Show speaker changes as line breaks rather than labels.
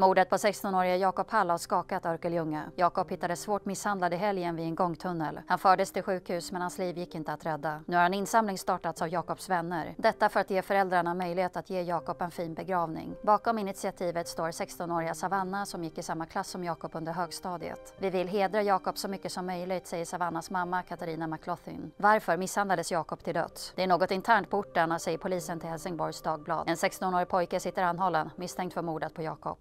Mordet på 16-årige Jakob Hall har skakat Örkelljunga. Jakob hittades svårt misshandlad i helgen vid en gångtunnel. Han fördes till sjukhus men hans liv gick inte att rädda. Nu har en insamling startats av Jakobs vänner. Detta för att ge föräldrarna möjlighet att ge Jakob en fin begravning. Bakom initiativet står 16-åriga Savanna som gick i samma klass som Jakob under högstadiet. Vi vill hedra Jakob så mycket som möjligt, säger Savannas mamma Katarina McLaughlin. Varför misshandlades Jakob till döds? Det är något internt på orten, säger polisen till Helsingborgs Dagblad. En 16-årig pojke sitter anhållen misstänkt för mordet på Jakob.